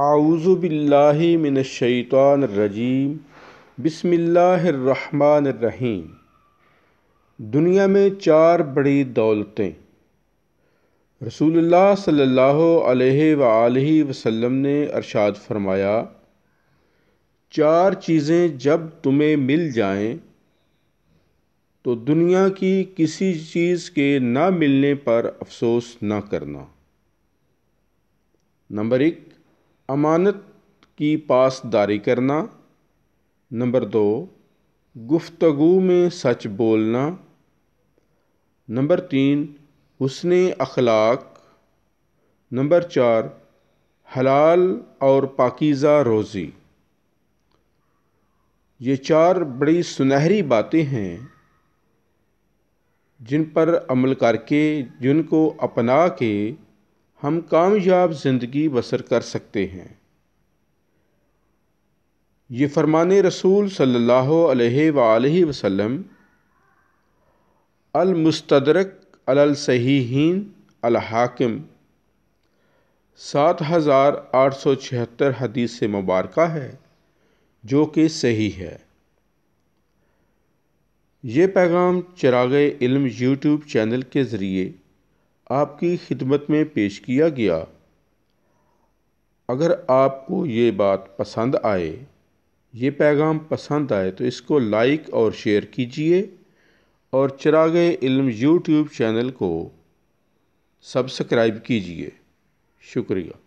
रज़ीम आउज़बिल्लिमिनशैतरजीम रहीम दुनिया में चार बड़ी दौलतें रसूलुल्लाह सल्लल्लाहु अलैहि वसल्लम ने अरशाद फरमाया चार चीज़ें जब तुम्हें मिल जाएं तो दुनिया की किसी चीज़ के ना मिलने पर अफसोस ना करना नंबर एक अमानत की पासदारी करना नंबर दो गुफ्तगु में सच बोलना नंबर तीन हुसन अखलाक नंबर चार हलाल और पाकिज़ा रोज़ी ये चार बड़ी सुनहरी बातें हैं जिन पर अमल करके जिनको अपना के हम कामयाब ज़िंदगी बसर कर सकते हैं ये फरमान रसूल सल्लल्लाहु अलैहि वसम अलमस्तरक अलसहीन अलहाकिम सात हज़ार आठ सौ छिहत्तर हदीस से मुबारक है जो कि सही है ये पैगाम चराग इल्म यूट्यूब चैनल के ज़रिए आपकी खिदमत में पेश किया गया अगर आपको ये बात पसंद आए ये पैगाम पसंद आए तो इसको लाइक और शेयर कीजिए और चिराग इल्म यूट्यूब चैनल को सब्सक्राइब कीजिए शुक्रिया